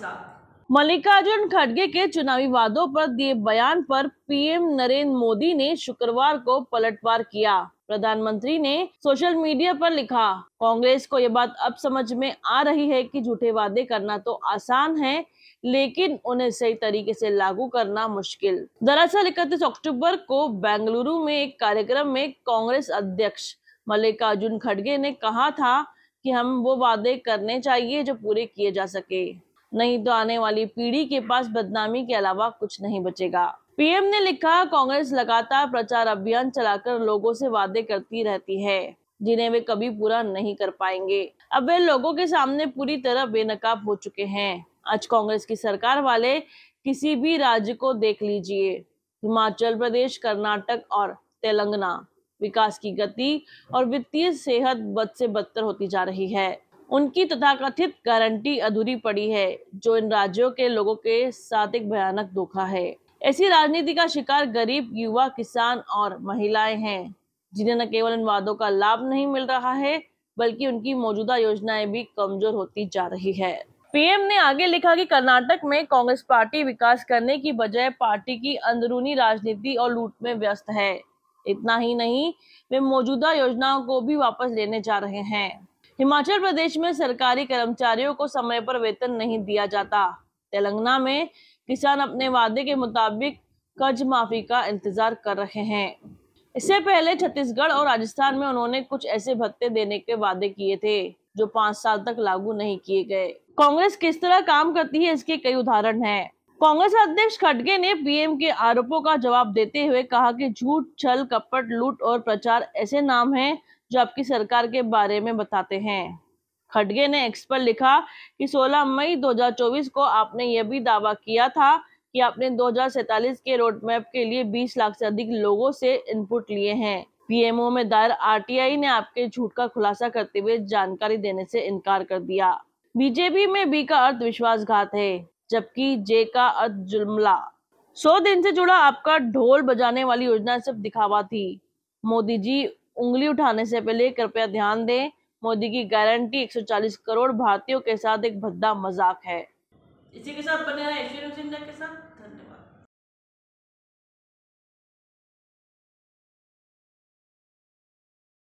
साथ मल्लिकार्जुन खड़गे के चुनावी वादों पर दिए बयान पर पीएम नरेंद्र मोदी ने शुक्रवार को पलटवार किया प्रधानमंत्री ने सोशल मीडिया पर लिखा कांग्रेस को ये बात अब समझ में आ रही है कि झूठे वादे करना तो आसान है लेकिन उन्हें सही तरीके से लागू करना मुश्किल दरअसल इकतीस अक्टूबर को बेंगलुरु में एक कार्यक्रम में कांग्रेस अध्यक्ष मल्लिकार्जुन खड़गे ने कहा था कि हम वो वादे करने चाहिए जो पूरे किए जा सके नहीं तो आने वाली पीढ़ी के पास बदनामी के अलावा कुछ नहीं बचेगा पीएम ने लिखा कांग्रेस लगातार प्रचार अभियान चलाकर लोगों से वादे करती रहती है जिन्हें वे कभी पूरा नहीं कर पाएंगे अब वे लोगों के सामने पूरी तरह बेनकाब हो चुके हैं आज कांग्रेस की सरकार वाले किसी भी राज्य को देख लीजिए हिमाचल प्रदेश कर्नाटक और तेलंगाना विकास की गति और वित्तीय सेहत बद से बदतर होती जा रही है उनकी तथाकथित गारंटी अधूरी पड़ी है जो इन राज्यों के लोगों के साथ एक भयानक धोखा है ऐसी राजनीति का शिकार गरीब युवा किसान और महिलाएं हैं जिन्हें न केवल इन वादों का लाभ नहीं मिल रहा है बल्कि उनकी मौजूदा योजनाएं भी कमजोर होती जा रही है पीएम ने आगे लिखा कि कर्नाटक में कांग्रेस पार्टी विकास करने की बजाय पार्टी की अंदरूनी राजनीति और लूट में व्यस्त है इतना ही नहीं वे मौजूदा योजनाओं को भी वापस लेने जा रहे हैं हिमाचल प्रदेश में सरकारी कर्मचारियों को समय पर वेतन नहीं दिया जाता तेलंगाना में किसान अपने वादे के मुताबिक कर्ज माफी का इंतजार कर रहे हैं इससे पहले छत्तीसगढ़ और राजस्थान में उन्होंने कुछ ऐसे भत्ते देने के वादे किए थे जो पांच साल तक लागू नहीं किए गए कांग्रेस किस तरह काम करती है इसके कई उदाहरण हैं कांग्रेस अध्यक्ष खड़गे ने पीएम के आरोपों का जवाब देते हुए कहा कि झूठ छल कपट लूट और प्रचार ऐसे नाम हैं जो आपकी सरकार के बारे में बताते हैं खड़गे ने एक्स पर लिखा कि 16 मई 2024 को आपने यह भी दावा किया था कि आपने दो के रोड मैप के लिए 20 लाख से अधिक लोगों से इनपुट लिए हैं पीएमओ में दायर आरटीआई ने आपके झूठ का खुलासा करते हुए जानकारी देने से इनकार कर दिया बीजेपी में बी का अर्थ विश्वासघात है जबकि जे का अर्थ जुलमला सौ दिन से जुड़ा आपका ढोल बजाने वाली योजना सिर्फ दिखावा थी मोदी जी उंगली उठाने से पहले कृपया ध्यान दें मोदी की गारंटी 140 करोड़ भारतीयों के साथ एक भद्दा मजाक है इसी के साथ बने रहे के साथ